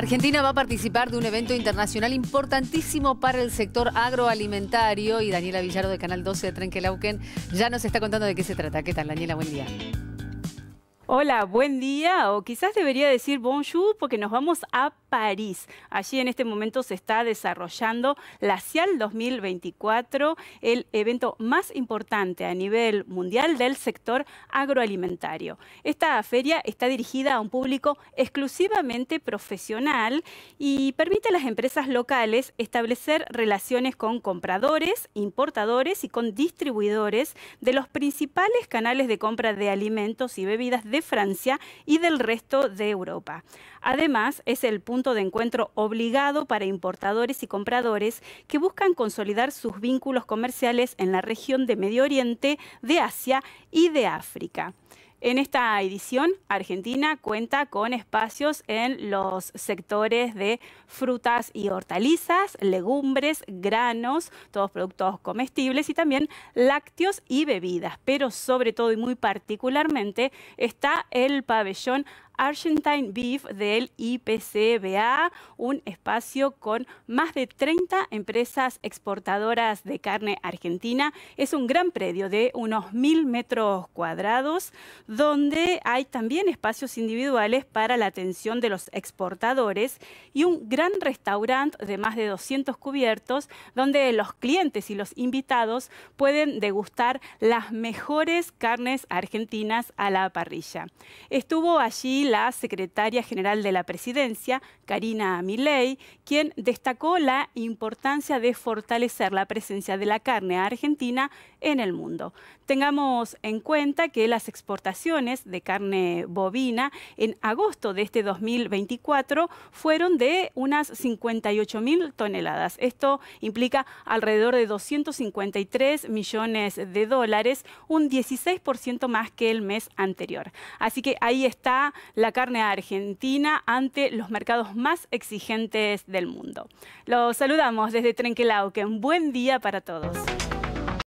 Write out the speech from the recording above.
Argentina va a participar de un evento internacional importantísimo para el sector agroalimentario y Daniela Villarro de Canal 12 de Trenquelauquen ya nos está contando de qué se trata. ¿Qué tal, Daniela? Buen día. Hola, buen día, o quizás debería decir bonjour porque nos vamos a París. Allí en este momento se está desarrollando la CIAL 2024, el evento más importante a nivel mundial del sector agroalimentario. Esta feria está dirigida a un público exclusivamente profesional y permite a las empresas locales establecer relaciones con compradores, importadores y con distribuidores de los principales canales de compra de alimentos y bebidas de Francia y del resto de Europa. Además, es el punto de encuentro obligado para importadores y compradores que buscan consolidar sus vínculos comerciales en la región de Medio Oriente, de Asia y de África. En esta edición, Argentina cuenta con espacios en los sectores de frutas y hortalizas, legumbres, granos, todos productos comestibles y también lácteos y bebidas. Pero sobre todo y muy particularmente está el pabellón Argentine Beef del IPCBA, un espacio con más de 30 empresas exportadoras de carne argentina. Es un gran predio de unos mil metros cuadrados, donde hay también espacios individuales para la atención de los exportadores y un gran restaurante de más de 200 cubiertos, donde los clientes y los invitados pueden degustar las mejores carnes argentinas a la parrilla. Estuvo allí la secretaria general de la presidencia, Karina Milei, quien destacó la importancia de fortalecer la presencia de la carne argentina en el mundo. Tengamos en cuenta que las exportaciones de carne bovina en agosto de este 2024 fueron de unas 58 mil toneladas. Esto implica alrededor de 253 millones de dólares, un 16% más que el mes anterior. Así que ahí está la carne Argentina ante los mercados más exigentes del mundo. Los saludamos desde un Buen día para todos.